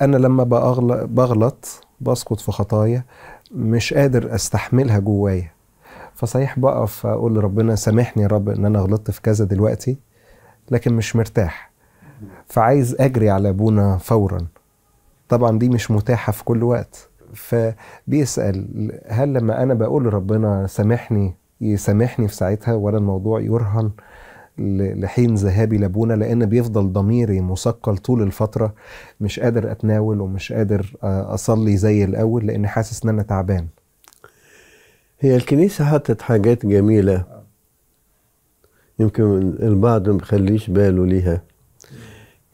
انا لما بغلط بسقط في خطايا مش قادر استحملها جوايا فصحيح بقف اقول لربنا سامحني يا رب ان انا غلطت في كذا دلوقتي لكن مش مرتاح فعايز اجري على ابونا فورا طبعا دي مش متاحه في كل وقت فبيسال هل لما انا بقول لربنا سامحني يسامحني في ساعتها ولا الموضوع يرهن لحين ذهابي لابونا لان بيفضل ضميري مثقل طول الفتره مش قادر اتناول ومش قادر آه، اصلي زي الاول لان حاسس ان انا تعبان هي الكنيسه حطت حاجات جميله يمكن البعض ما بيخليش باله ليها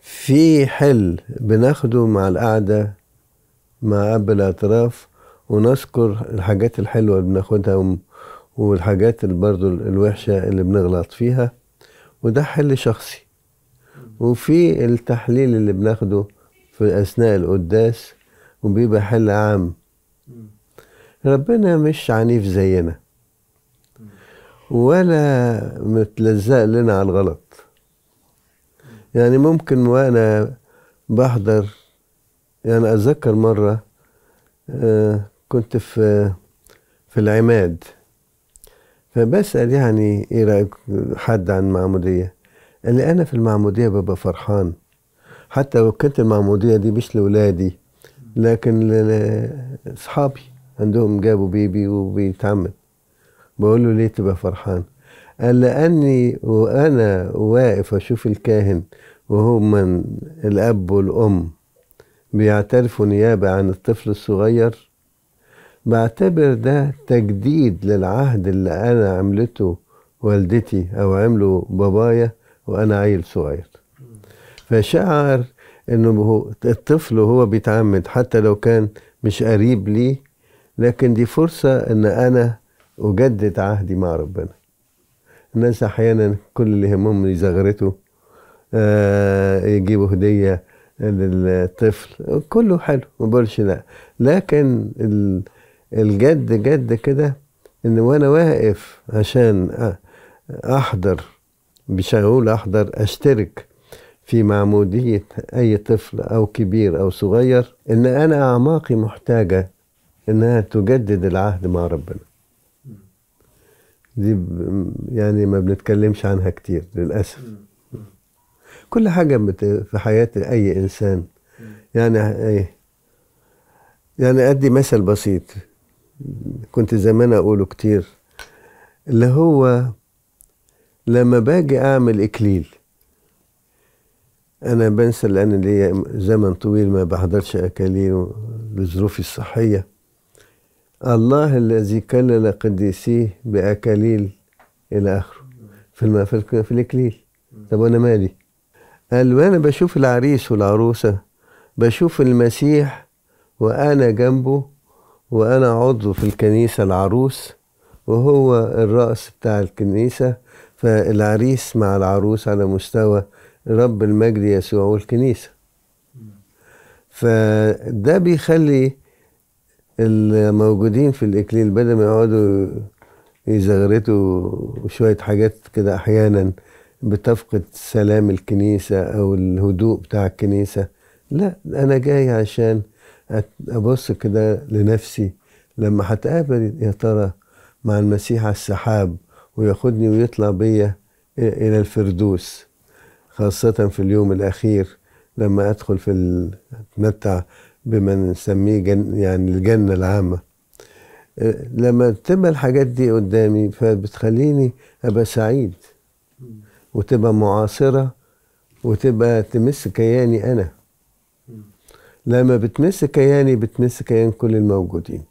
في حل بناخده مع القعده مع اب الاعتراف ونذكر الحاجات الحلوه اللي بناخدها والحاجات اللي برضو الوحشه اللي بنغلط فيها وده حل شخصي وفي التحليل اللي بناخده في أثناء القداس وبيبقى حل عام ربنا مش عنيف زينا ولا متلزق لنا على الغلط يعني ممكن وأنا بحضر يعني أتذكر مرة آه، كنت في في العماد فبسأل يعني إيه رأيك حد عن المعمودية قال لي أنا في المعمودية ببقى فرحان حتى لو كانت المعمودية دي مش لولادي لكن لأصحابي عندهم جابوا بيبي وبيتعمل بقول له ليه تبقى فرحان قال لأني وأنا واقف أشوف الكاهن وهو من الأب والأم بيعترفوا نيابة عن الطفل الصغير بعتبر ده تجديد للعهد اللي أنا عملته والدتي أو عمله بابايا وأنا عيل صغير فشعر إنه الطفل هو بيتعمد حتى لو كان مش قريب ليه لكن دي فرصة إن أنا أجدد عهدي مع ربنا الناس أحيانا كل اللي يهمهم يزغرته آه يجيبوا هدية للطفل كله حلو ما بقولش لا لكن الجد جد كده ان وانا واقف عشان احضر مش هقول احضر اشترك في معمودية اي طفل او كبير او صغير ان انا اعماقي محتاجة انها تجدد العهد مع ربنا دي يعني ما بنتكلمش عنها كتير للأسف كل حاجة في حياة أي إنسان يعني إيه يعني أدي مثل بسيط كنت زمان اقوله كتير اللي هو لما باجي اعمل اكليل انا بنسى لان ليا زمن طويل ما بحضرش اكاليل لظروفي الصحيه الله الذي كلل قديسيه باكاليل الى اخره في المقفل في الاكليل طب وانا مالي قال وانا بشوف العريس والعروسه بشوف المسيح وانا جنبه وأنا عضو في الكنيسة العروس وهو الرأس بتاع الكنيسة فالعريس مع العروس على مستوى رب المجد يسوع والكنيسة فده بيخلي الموجودين في الإكليل بدل ما يقعدوا يزغرتوا شوية حاجات كده أحيانا بتفقد سلام الكنيسة أو الهدوء بتاع الكنيسة لا أنا جاي عشان ابص كده لنفسي لما هتقابل يا ترى مع المسيح على السحاب وياخدني ويطلع بيا الى الفردوس خاصة في اليوم الأخير لما أدخل في أتمتع بما نسميه جن يعني الجنة العامة لما تبقى الحاجات دي قدامي فبتخليني أبقى سعيد وتبقى معاصرة وتبقى تمس كياني أنا لما بتمس كياني بتمس كيان كل الموجودين